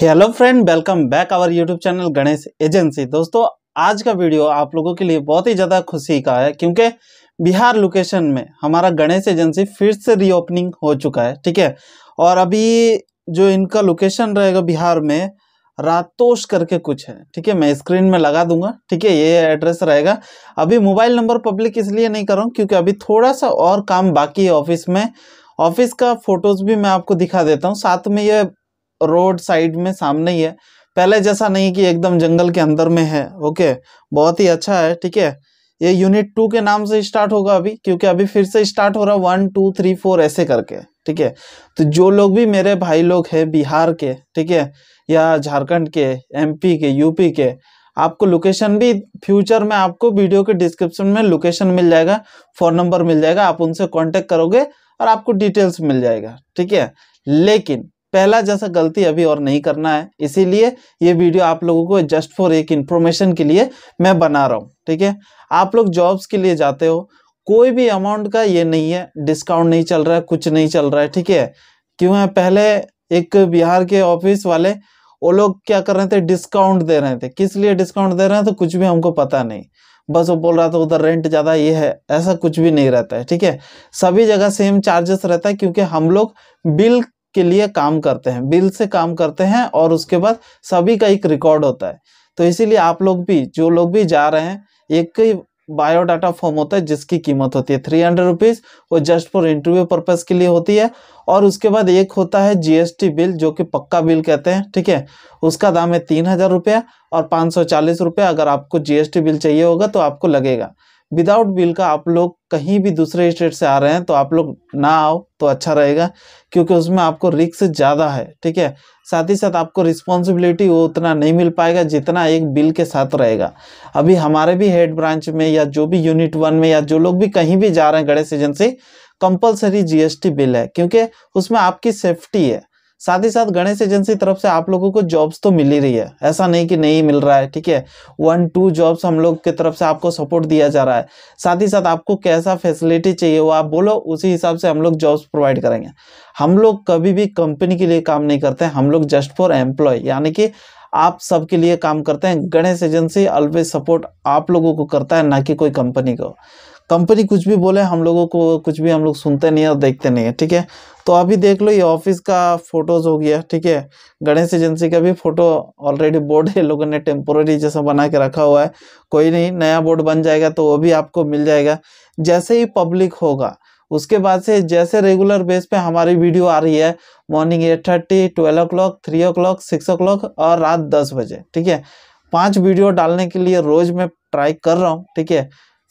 hello friend welcome back our YouTube channel Ganesh agency दोस्तों आज का वीडियो आप लोगों के लिए बहुत ही ज़्यादा खुशी का है क्योंकि बिहार लोकेशन में हमारा गणेश एजेंसी फिर से रीओपनिंग हो चुका है ठीक है और अभी जो इनका लोकेशन रहेगा बिहार में रातोश करके कुछ है ठीक है मैं स्क्रीन में लगा दूंगा ठीक है ये एड्रेस रहेगा अभी मोबाइल नंबर पब्लिक इसलिए नहीं कर रहा हूँ क्योंकि अभी थोड़ा सा और काम बाकी है ऑफिस में ऑफिस का फोटोज़ भी मैं आपको दिखा देता हूँ साथ में ये रोड साइड में सामने ही है पहले जैसा नहीं कि एकदम जंगल के अंदर में है ओके बहुत ही अच्छा है ठीक है ये यूनिट टू के नाम से स्टार्ट होगा अभी क्योंकि अभी फिर से स्टार्ट हो रहा वन टू थ्री फोर ऐसे करके ठीक है तो जो लोग भी मेरे भाई लोग हैं बिहार के ठीक है या झारखंड के एमपी के यूपी के आपको लोकेशन भी फ्यूचर में आपको वीडियो के डिस्क्रिप्शन में लोकेशन मिल जाएगा फ़ोन नंबर मिल जाएगा आप उनसे कॉन्टेक्ट करोगे और आपको डिटेल्स मिल जाएगा ठीक है लेकिन पहला जैसा गलती अभी और नहीं करना है इसीलिए ये वीडियो आप लोगों को जस्ट फॉर एक इन्फॉर्मेशन के लिए मैं बना रहा हूँ ठीक है आप लोग जॉब्स के लिए जाते हो कोई भी अमाउंट का ये नहीं है डिस्काउंट नहीं चल रहा है कुछ नहीं चल रहा है ठीक है क्यों है पहले एक बिहार के ऑफिस वाले वो लोग क्या कर रहे थे डिस्काउंट दे रहे थे किस लिए डिस्काउंट दे रहे हैं तो कुछ भी हमको पता नहीं बस वो बोल रहा था उधर रेंट ज़्यादा ये है ऐसा कुछ भी नहीं रहता है ठीक है सभी जगह सेम चार्जेस रहता है क्योंकि हम लोग बिल के लिए काम करते हैं बिल से काम करते हैं और उसके बाद सभी का एक रिकॉर्ड होता है तो इसीलिए आप लोग भी जो लोग भी जा रहे हैं एक ही बायोडाटा फॉर्म होता है जिसकी कीमत होती है थ्री हंड्रेड रुपीज़ वो जस्ट फॉर इंटरव्यू पर्पज़ के लिए होती है और उसके बाद एक होता है जीएसटी बिल जो कि पक्का बिल कहते हैं ठीक है उसका दाम है तीन हज़ार रुपया और पाँच सौ चालीस रुपया अगर आपको जीएसटी बिल चाहिए होगा तो आपको लगेगा विदाउट बिल का आप लोग कहीं भी दूसरे स्टेट से आ रहे हैं तो आप लोग ना आओ तो अच्छा रहेगा क्योंकि उसमें आपको रिक्स ज़्यादा है ठीक है साथ ही साथ आपको रिस्पॉन्सिबिलिटी वो उतना नहीं मिल पाएगा जितना एक बिल के साथ रहेगा अभी हमारे भी हेड ब्रांच में या जो भी यूनिट वन में या जो लोग भी कहीं भी जा रहे हैं गणेश एजेंसी कंपलसरी जी बिल है क्योंकि उसमें आपकी सेफ्टी है साथ ही साथ गणेश एजेंसी तरफ से आप लोगों को जॉब्स तो मिल ही रही है ऐसा नहीं कि नहीं मिल रहा है ठीक है वन टू जॉब्स हम लोग की तरफ से आपको सपोर्ट दिया जा रहा है साथ ही साथ आपको कैसा फैसिलिटी चाहिए वो आप बोलो उसी हिसाब से हम लोग जॉब्स प्रोवाइड करेंगे हम लोग कभी भी कंपनी के लिए काम नहीं करते हम लोग जस्ट फॉर एम्प्लॉय यानी कि आप सबके लिए काम करते हैं गणेश एजेंसी ऑलवेज सपोर्ट आप लोगों को करता है ना कि कोई कंपनी को कंपनी कुछ भी बोले हम लोगों को कुछ भी हम लोग सुनते नहीं है और देखते नहीं है ठीक है तो अभी देख लो ये ऑफिस का फोटोज हो गया ठीक है गणेश एजेंसी का भी फोटो ऑलरेडी बोर्ड है लोगों ने टेम्पोररी जैसा बना के रखा हुआ है कोई नहीं नया बोर्ड बन जाएगा तो वो भी आपको मिल जाएगा जैसे ही पब्लिक होगा उसके बाद से जैसे रेगुलर बेस पे हमारी वीडियो आ रही है morning eight thirty twelve o'clock three o'clock six o'clock और रात दस बजे ठीक है पांच वीडियो डालने के लिए रोज मैं ट्राई कर रहा हूँ ठीक है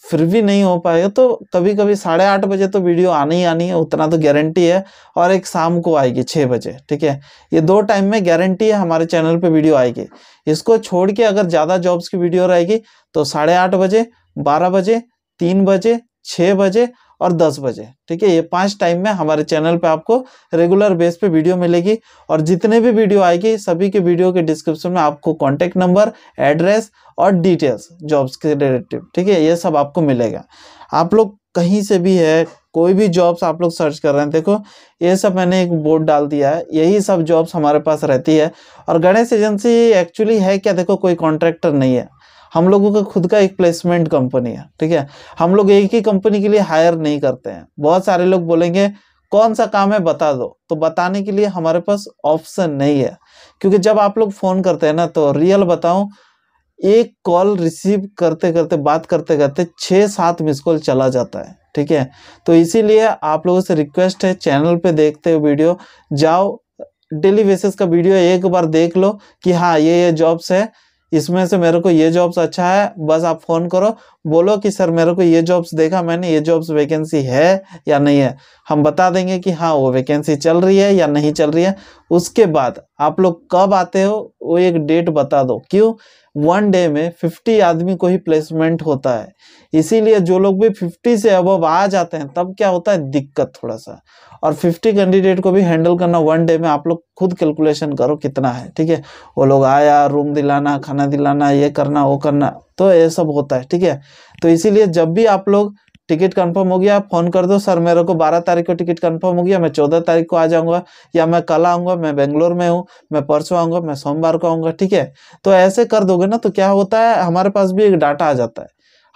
फिर भी नहीं हो पाएगा तो कभी कभी साढ़े आठ बजे तो वीडियो आनी ही आनी है उतना तो गारंटी है और एक शाम को आएगी छः बजे ठीक है ये दो टाइम में गारंटी है हमारे चैनल पे वीडियो आएगी इसको छोड़ के अगर ज़्यादा जॉब्स की वीडियो रहेगी तो साढ़े आठ बजे बारह बजे तीन बजे छः बजे और दस बजे ठीक है ये पांच टाइम में हमारे चैनल पे आपको रेगुलर बेस पे वीडियो मिलेगी और जितने भी वीडियो आएगी सभी के वीडियो के डिस्क्रिप्शन में आपको कॉन्टैक्ट नंबर एड्रेस और डिटेल्स जॉब्स के रिलेटिव ठीक है ये सब आपको मिलेगा आप लोग कहीं से भी है कोई भी जॉब्स आप लोग सर्च कर रहे हैं देखो ये सब मैंने एक बोर्ड डाल दिया है यही सब जॉब्स हमारे पास रहती है और गणेश एजेंसी एक्चुअली है क्या देखो कोई कॉन्ट्रैक्टर नहीं है हम लोगों का खुद का एक प्लेसमेंट कंपनी है ठीक है हम लोग एक ही कंपनी के लिए हायर नहीं करते हैं बहुत सारे लोग बोलेंगे कौन सा काम है बता दो तो बताने के लिए हमारे पास ऑप्शन नहीं है क्योंकि जब आप लोग फ़ोन करते हैं ना तो रियल बताऊं एक कॉल रिसीव करते करते बात करते करते छः सात मिस कॉल चला जाता है ठीक है तो इसीलिए आप लोगों से रिक्वेस्ट है चैनल पे देखते हो वीडियो जाओ डेली बेसिस का वीडियो एक बार देख लो कि हाँ ये ये जॉब्स है इसमें से मेरे को ये जॉब्स अच्छा है बस आप फ़ोन करो बोलो कि सर मेरे को ये जॉब्स देखा मैंने ये जॉब्स वैकेंसी है या नहीं है हम बता देंगे कि हाँ वो वैकेंसी चल रही है या नहीं चल रही है उसके बाद आप लोग कब आते हो वो एक डेट बता दो क्यों वन डे में फिफ्टी आदमी को ही प्लेसमेंट होता है इसीलिए जो लोग भी फिफ्टी से अब आ जाते हैं तब क्या होता है दिक्कत थोड़ा सा और फिफ्टी कैंडिडेट को भी हैंडल करना वन डे में आप लोग खुद कैलकुलेशन करो कितना है ठीक है वो लोग आया रूम दिलाना खाना दिलाना ये करना वो करना तो ये सब होता है ठीक है तो इसीलिए जब भी आप लोग टिकट कंफर्म हो गया आप फ़ोन कर दो सर मेरे को बारह तारीख को टिकट कंफर्म हो गया मैं चौदह तारीख को आ जाऊँगा या मैं कल आऊँगा मैं बेंगलोर में हूँ मैं परसों आऊँगा मैं सोमवार को आऊँगा ठीक है तो ऐसे कर दोगे ना तो क्या होता है हमारे पास भी एक डाटा आ जाता है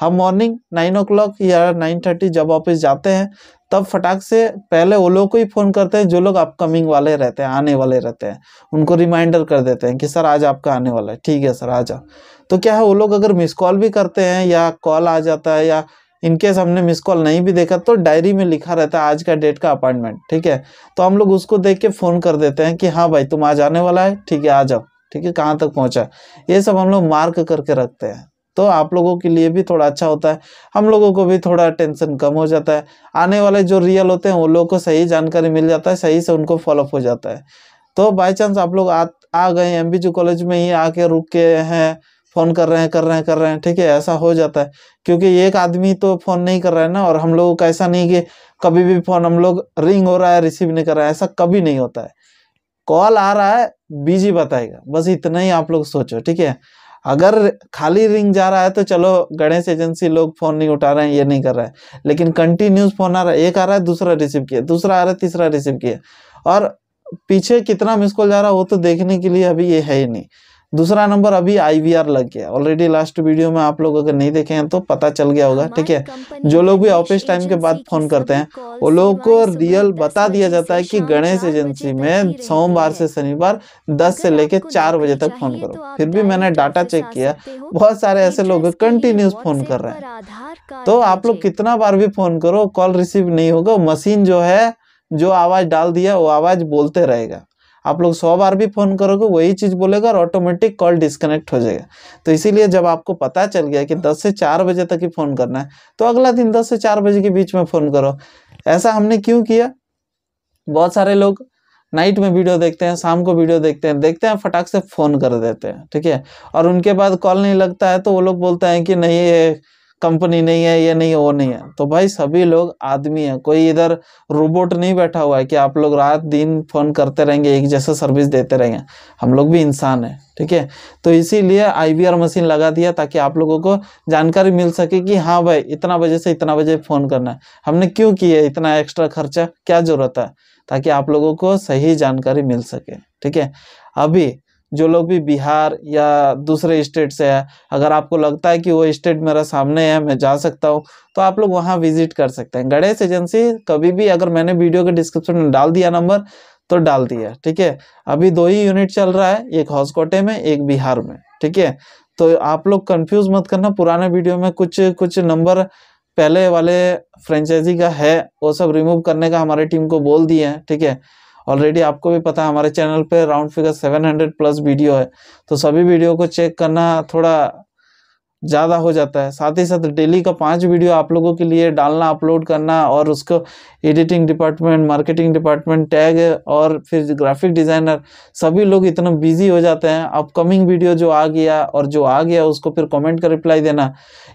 हम मॉर्निंग नाइन ओ क्लॉक या नाइन थर्टी जब ऑफिस जाते हैं तब फटाक से पहले वो लोग को ही फ़ोन करते हैं जो लोग अपकमिंग वाले रहते हैं आने वाले रहते हैं उनको रिमाइंडर कर देते हैं कि सर आज आपका आने वाला है ठीक है सर आ जाओ तो क्या है वो लोग अगर मिस कॉल भी करते हैं या कॉल आ जाता है या इनकेस हमने मिस कॉल नहीं भी देखा तो डायरी में लिखा रहता है आज का डेट का अपॉइंटमेंट ठीक है तो हम लोग उसको देख के फ़ोन कर देते हैं कि हाँ भाई तुम आज आने वाला है ठीक है आ जाओ ठीक है कहाँ तक पहुँचा ये सब हम लोग मार्क करके रखते हैं तो आप लोगों के लिए भी थोड़ा अच्छा होता है हम लोगों को भी थोड़ा टेंशन कम हो जाता है आने वाले जो रियल होते हैं उन लोगों को सही जानकारी मिल जाता है सही से उनको फॉलोअप हो जाता है तो बाई चांस आप लोग आ, आ गए एम कॉलेज में ही आके रुक के हैं फ़ोन कर रहे हैं कर रहे हैं कर रहे हैं ठीक है ऐसा हो जाता है क्योंकि एक आदमी तो फ़ोन नहीं कर रहा है ना और हम लोगों का ऐसा नहीं कि कभी भी फ़ोन हम लोग रिंग हो रहा है रिसीव नहीं कर रहा है ऐसा कभी नहीं होता है कॉल आ रहा है बिजी बताएगा बस इतना ही आप लोग सोचो ठीक है अगर खाली रिंग जा रहा है तो चलो गणेश एजेंसी लोग फ़ोन नहीं उठा रहे हैं ये नहीं कर रहे हैं लेकिन कंटिन्यूस फ़ोन आ रहा है एक आ रहा है दूसरा रिसीव किया दूसरा आ रहा है तीसरा रिसीव किया और पीछे कितना मिस कॉल जा रहा है वो तो देखने के लिए अभी ये है ही नहीं दूसरा नंबर अभी आईवीआर लग गया ऑलरेडी लास्ट वीडियो में आप लोग अगर नहीं देखे हैं तो पता चल गया होगा ठीक है जो लोग भी ऑफिस टाइम के बाद फोन करते हैं वो लोगों को रियल बता दिया जाता है कि गणेश एजेंसी में सोमवार से शनिवार दस से लेकर चार बजे तक फोन करो तो फिर भी मैंने डाटा चेक किया बहुत सारे ऐसे लोग कंटिन्यूस फोन कर रहे हैं तो आप लोग कितना बार भी फोन करो कॉल रिसीव नहीं होगा मशीन जो है जो आवाज डाल दिया वो आवाज बोलते रहेगा आप लोग सौ बार भी फ़ोन करोगे वही चीज़ बोलेगा और ऑटोमेटिक कॉल डिस्कनेक्ट हो जाएगा तो इसीलिए जब आपको पता चल गया कि दस से चार बजे तक ही फ़ोन करना है तो अगला दिन दस से चार बजे के बीच में फ़ोन करो ऐसा हमने क्यों किया बहुत सारे लोग नाइट में वीडियो देखते हैं शाम को वीडियो देखते हैं देखते हैं फटाक से फ़ोन कर देते हैं ठीक है और उनके बाद कॉल नहीं लगता है तो वो लोग बोलते हैं कि नहीं ये कंपनी नहीं है ये नहीं है वो नहीं है तो भाई सभी लोग आदमी है कोई इधर रोबोट नहीं बैठा हुआ है कि आप लोग रात दिन फ़ोन करते रहेंगे एक जैसा सर्विस देते रहेंगे हम लोग भी इंसान है ठीक है तो इसीलिए आईवीआर मशीन लगा दिया ताकि आप लोगों को जानकारी मिल सके कि हाँ भाई इतना बजे से इतना बजे फ़ोन करना है हमने क्यों किया इतना एक्स्ट्रा खर्चा क्या ज़रूरत है ताकि आप लोगों को सही जानकारी मिल सके ठीक है अभी जो लोग भी बिहार या दूसरे स्टेट से है अगर आपको लगता है कि वो स्टेट मेरा सामने है मैं जा सकता हूँ तो आप लोग वहाँ विजिट कर सकते हैं गणेश एजेंसी कभी भी अगर मैंने वीडियो के डिस्क्रिप्शन में डाल दिया नंबर तो डाल दिया ठीक है अभी दो ही यूनिट चल रहा है एक हॉस्कोटे में एक बिहार में ठीक है तो आप लोग कंफ्यूज मत करना पुराने वीडियो में कुछ कुछ नंबर पहले वाले फ्रेंचाइजी का है वो सब रिमूव करने का हमारी टीम को बोल दिए हैं ठीक है ऑलरेडी आपको भी पता है हमारे चैनल पे राउंड फिगर 700 प्लस वीडियो है तो सभी वीडियो को चेक करना थोड़ा ज़्यादा हो जाता है साथ ही साथ डेली का पांच वीडियो आप लोगों के लिए डालना अपलोड करना और उसको editing department marketing department tag और फिर ग्राफिक डिज़ाइनर सभी लोग इतना बिजी हो जाते हैं अपकमिंग वीडियो जो आ गया और जो आ गया उसको फिर कमेंट का रिप्लाई देना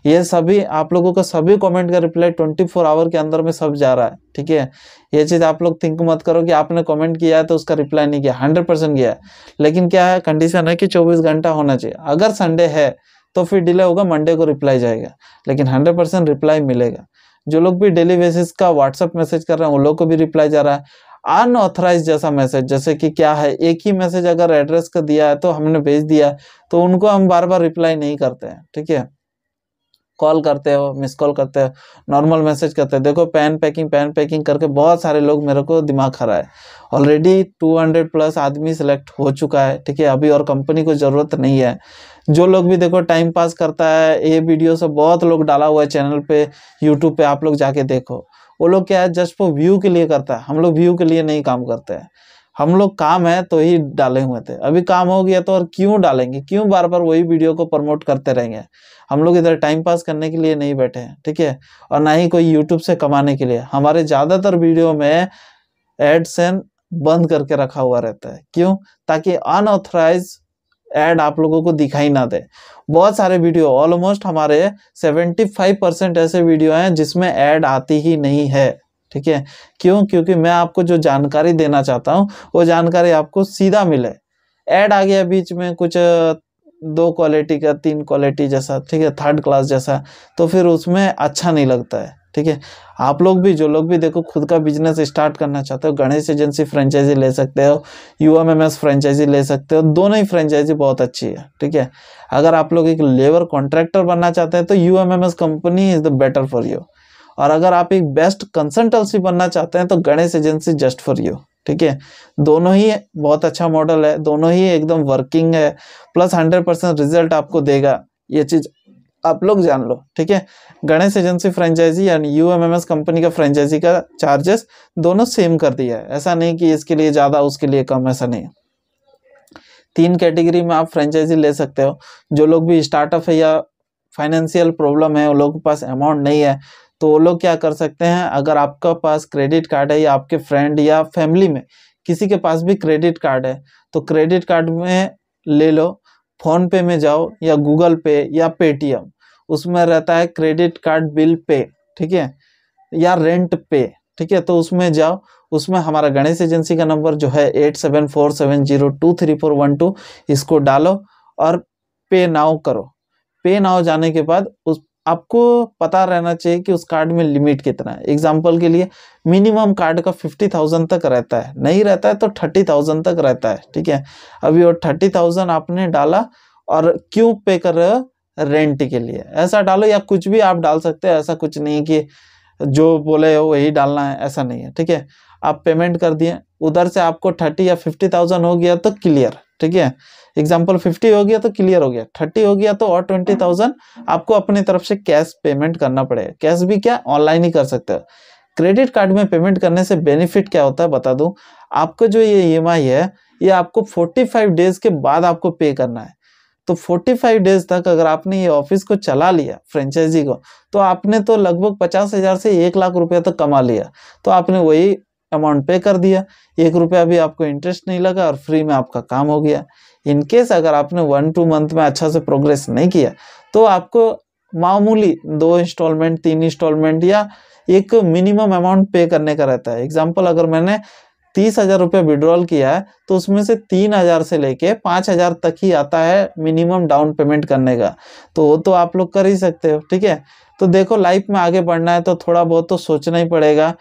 ये सभी आप लोगों का सभी कॉमेंट का रिप्लाई ट्वेंटी फोर आवर के अंदर में सब जा रहा है ठीक है ये चीज़ आप लोग थिंक मत करो कि आपने कमेंट किया है तो उसका रिप्लाई नहीं किया हंड्रेड परसेंट किया है लेकिन क्या है कंडीशन है कि चौबीस घंटा होना चाहिए अगर संडे है तो फिर डिले होगा मंडे को रिप्लाई जाएगा लेकिन हंड्रेड परसेंट रिप्लाई मिलेगा जो लोग भी डेली बेसिस का व्हाट्सअप मैसेज कर रहे हैं उन लोग को भी रिप्लाई जा रहा है अनऑथराइज जैसा मैसेज जैसे कि क्या है एक ही मैसेज अगर एड्रेस का दिया है तो हमने भेज दिया तो उनको हम बार बार रिप्लाई नहीं करते हैं ठीक है कॉल करते हो मिस कॉल करते हो नॉर्मल मैसेज करते हैं देखो पैन पैकिंग पैन पैकिंग करके बहुत सारे लोग मेरे को दिमाग खरा है ऑलरेडी 200 प्लस आदमी सेलेक्ट हो चुका है ठीक है अभी और कंपनी को ज़रूरत नहीं है जो लोग भी देखो टाइम पास करता है ये वीडियो सब बहुत लोग डाला हुआ है चैनल पे यूट्यूब पे आप लोग जाके देखो वो लोग क्या है जस्ट वो व्यू के लिए करता है हम लोग व्यू के लिए नहीं काम करते हैं हम लोग काम है तो ही डाले हुए थे अभी काम हो गया तो और क्यों डालेंगे क्यों बार बार वही वीडियो को प्रमोट करते रहेंगे हम लोग इधर टाइम पास करने के लिए नहीं बैठे हैं ठीक है और ना ही कोई यूट्यूब से कमाने के लिए हमारे ज़्यादातर वीडियो में एडसेन बंद करके रखा हुआ रहता है क्यों ताकि अनऑथराइज एड आप लोगों को दिखाई ना दे बहुत सारे वीडियो ऑलमोस्ट हमारे 75 परसेंट ऐसे वीडियो हैं जिसमें ऐड आती ही नहीं है ठीक है क्यों क्योंकि मैं आपको जो जानकारी देना चाहता हूँ वो जानकारी आपको सीधा मिले ऐड आ गया बीच में कुछ दो क्वालिटी का तीन क्वालिटी जैसा ठीक है थर्ड क्लास जैसा तो फिर उसमें अच्छा नहीं लगता है ठीक है आप लोग भी जो लोग भी देखो खुद का बिजनेस स्टार्ट करना चाहते हो गणेश एजेंसी फ्रेंचाइजी ले सकते हो U M M S franchise ले सकते हो दोनों ही फ्रेंचाइजी बहुत अच्छी है ठीक है अगर आप लोग एक लेबर कॉन्ट्रैक्टर बनना चाहते हैं तो U M M S company is the better for you और अगर आप एक बेस्ट कंसल्टेंसी बनना चाहते हैं तो Ganesh agency just for you ठीक है दोनों ही बहुत अच्छा मॉडल है दोनों ही एकदम वर्किंग है प्लस हंड्रेड परसेंट रिजल्ट आपको देगा ये चीज़ आप लोग जान लो ठीक है गणेश एजेंसी फ्रेंचाइजी यानी U M M S company का फ्रेंचाइजी का चार्जेस दोनों सेम कर दिया है ऐसा नहीं कि इसके लिए ज़्यादा उसके लिए कम ऐसा नहीं तीन कैटेगरी में आप फ्रेंचाइजी ले सकते हो जो लोग भी स्टार्टअप है या फाइनेंशियल प्रॉब्लम है उन लोगों के पास अमाउंट नहीं है तो वो लोग क्या कर सकते हैं अगर आपका पास क्रेडिट कार्ड है या आपके फ्रेंड या फैमिली में किसी के पास भी क्रेडिट कार्ड है तो क्रेडिट कार्ड में ले लो फोन पे में जाओ या गूगल पे या पेटीएम उसमें रहता है क्रेडिट कार्ड बिल पे ठीक है या रेंट पे ठीक है तो उसमें जाओ उसमें हमारा गणेश एजेंसी का नंबर जो है eight seven four seven zero two three four one two इसको डालो और पे नाउ करो पे नाउ जाने के बाद उस आपको पता रहना चाहिए कि उस कार्ड में लिमिट कितना है एग्जाम्पल के लिए मिनिमम कार्ड का फिफ्टी थाउजेंड तक रहता है नहीं रहता है तो थर्टी थाउजेंड तक रहता है ठीक है अभी और थर्टी थाउजेंड आपने डाला और क्यों पे कर रहे हो रेंट के लिए ऐसा डालो या कुछ भी आप डाल सकते हो ऐसा कुछ नहीं कि जो बोले हो वही डालना है ऐसा नहीं है ठीक है आप पेमेंट कर दिए उधर से आपको थर्टी या फिफ्टी थाउजेंड हो गया तो क्लियर ठीक है एग्जाम्पल फिफ्टी हो गया तो क्लियर हो गया थर्टी हो गया तो और ट्वेंटी थाउजेंड आपको अपनी तरफ से कैश पेमेंट करना पड़ेगा कैश भी क्या ऑनलाइन ही कर सकते हो क्रेडिट कार्ड में पेमेंट करने से बेनिफिट क्या होता है बता दूं आपका जो ये ई है ये आपको 45 डेज के बाद आपको पे करना है तो 45 डेज तक अगर आपने ये ऑफिस को चला लिया फ्रेंचाइजी को तो आपने तो लगभग पचास हजार से एक लाख रुपया तक तो कमा लिया तो आपने वही अमाउंट पे कर दिया एक रुपया भी आपको इंटरेस्ट नहीं लगा और फ्री में आपका काम हो गया इनकेस अगर आपने वन टू मंथ में अच्छा से प्रोग्रेस नहीं किया तो आपको मामूली दो इंस्टॉलमेंट तीन इंस्टॉलमेंट या एक मिनिमम अमाउंट पे करने का रहता है एग्जाम्पल अगर मैंने तीस हजार रुपये विड्रॉल किया है तो उसमें से तीन हजार से लेके पाँच हजार तक ही आता है मिनिमम डाउन पेमेंट करने का तो वो तो आप लोग कर ही सकते हो ठीक है तो देखो लाइफ में आगे बढ़ना है तो थोड़ा बहुत तो सोचना ही पड़ेगा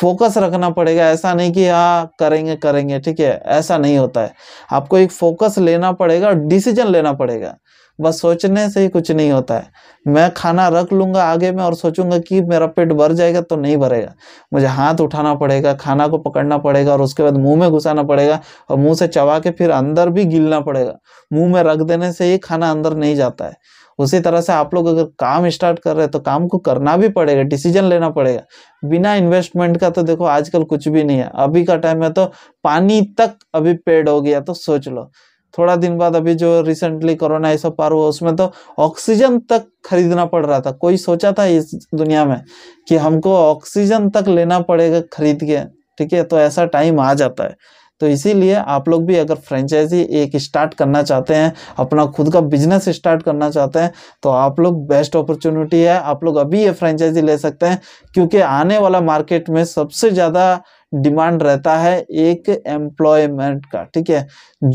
फोकस रखना पड़ेगा ऐसा नहीं कि हाँ करेंगे करेंगे ठीक है ऐसा नहीं होता है आपको एक फोकस लेना पड़ेगा और डिसीजन लेना पड़ेगा बस सोचने से ही कुछ नहीं होता है मैं खाना रख लूँगा आगे में और सोचूंगा कि मेरा पेट भर जाएगा तो नहीं भरेगा मुझे हाथ उठाना पड़ेगा खाना को पकड़ना पड़ेगा और उसके बाद मुंह में घुसाना पड़ेगा और मुंह से चबा के फिर अंदर भी गिलना पड़ेगा मुंह में रख देने से ही खाना अंदर नहीं जाता है उसी तरह से आप लोग अगर काम स्टार्ट कर रहे हैं तो काम को करना भी पड़ेगा डिसीजन लेना पड़ेगा बिना इन्वेस्टमेंट का तो देखो आजकल कुछ भी नहीं है अभी का टाइम है तो पानी तक अभी पेड़ हो गया तो सोच लो थोड़ा दिन बाद अभी जो रिसेंटली कोरोना ऐसा पार हुआ उसमें तो ऑक्सीजन तक खरीदना पड़ रहा था कोई सोचा था इस दुनिया में कि हमको ऑक्सीजन तक लेना पड़ेगा खरीद के ठीक है तो ऐसा टाइम आ जाता है तो इसीलिए आप लोग भी अगर फ्रेंचाइजी एक स्टार्ट करना चाहते हैं अपना खुद का बिजनेस स्टार्ट करना चाहते हैं तो आप लोग बेस्ट अपॉर्चुनिटी है आप लोग अभी ये फ्रेंचाइजी ले सकते हैं क्योंकि आने वाला मार्केट में सबसे ज़्यादा डिमांड रहता है एक एम्प्लॉयमेंट का ठीक है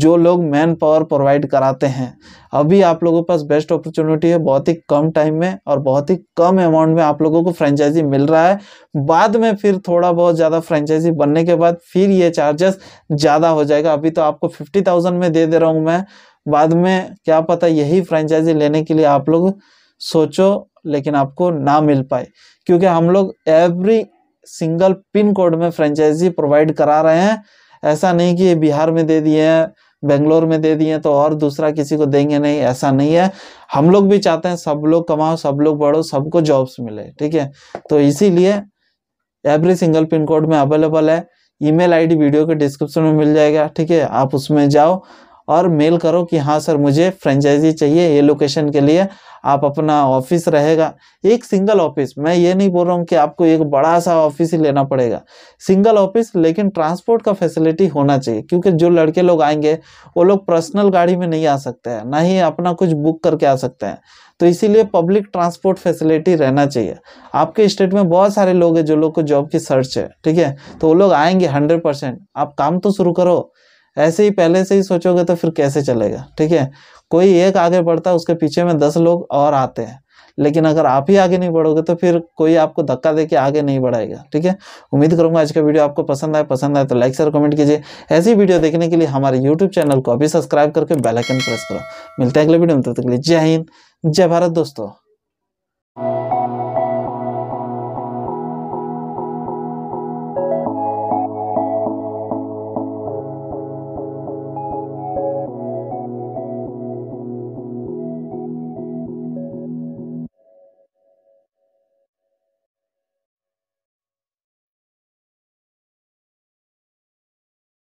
जो लोग मैन पावर प्रोवाइड कराते हैं अभी आप लोगों के पास बेस्ट अपॉर्चुनिटी है बहुत ही कम टाइम में और बहुत ही कम अमाउंट में आप लोगों को फ्रेंचाइजी मिल रहा है बाद में फिर थोड़ा बहुत ज़्यादा फ्रेंचाइजी बनने के बाद फिर ये चार्जेस ज़्यादा हो जाएगा अभी तो आपको फिफ्टी थाउजेंड में दे दे रहा हूँ मैं बाद में क्या पता यही फ्रेंचाइजी लेने के लिए आप लोग सोचो लेकिन आपको ना मिल पाए क्योंकि हम लोग एवरी सिंगल पिन कोड में फ्रेंचाइजी प्रोवाइड करा रहे हैं ऐसा नहीं कि बिहार में दे दिए हैं बेंगलोर में दे दिए तो और दूसरा किसी को देंगे नहीं ऐसा नहीं है हम लोग भी चाहते हैं सब लोग कमाओ सब लोग बढ़ो सबको जॉब्स मिले ठीक है तो इसीलिए एवरी सिंगल पिन कोड में अवेलेबल है ईमेल आईडी वीडियो के डिस्क्रिप्शन में मिल जाएगा ठीक है आप उसमें जाओ और मेल करो कि हाँ सर मुझे फ्रेंचाइजी चाहिए ये लोकेशन के लिए आप अपना ऑफिस रहेगा एक सिंगल ऑफिस मैं ये नहीं बोल रहा हूँ कि आपको एक बड़ा सा ऑफिस ही लेना पड़ेगा सिंगल ऑफिस लेकिन ट्रांसपोर्ट का फैसिलिटी होना चाहिए क्योंकि जो लड़के लोग आएंगे वो लोग पर्सनल गाड़ी में नहीं आ सकते हैं ना ही अपना कुछ बुक करके आ सकते हैं तो इसीलिए पब्लिक ट्रांसपोर्ट फैसिलिटी रहना चाहिए आपके स्टेट में बहुत सारे लोग हैं जो लोग को जॉब की सर्च है ठीक है तो वो लोग आएंगे हंड्रेड परसेंट आप काम तो शुरू करो ऐसे ही पहले से ही सोचोगे तो फिर कैसे चलेगा ठीक है कोई एक आगे बढ़ता है उसके पीछे में दस लोग और आते हैं लेकिन अगर आप ही आगे नहीं बढ़ोगे तो फिर कोई आपको धक्का देके आगे नहीं बढ़ाएगा ठीक है उम्मीद करूंगा आज का वीडियो आपको पसंद आए पसंद आए तो लाइक शेयर कमेंट कीजिए ऐसी वीडियो देखने के लिए हमारे यूट्यूब चैनल को अभी सब्सक्राइब करके बेलाइकन प्रेस करो मिलते हैं अगले वीडियो में तब तक के लिए जय हिंद जय भारत दोस्तों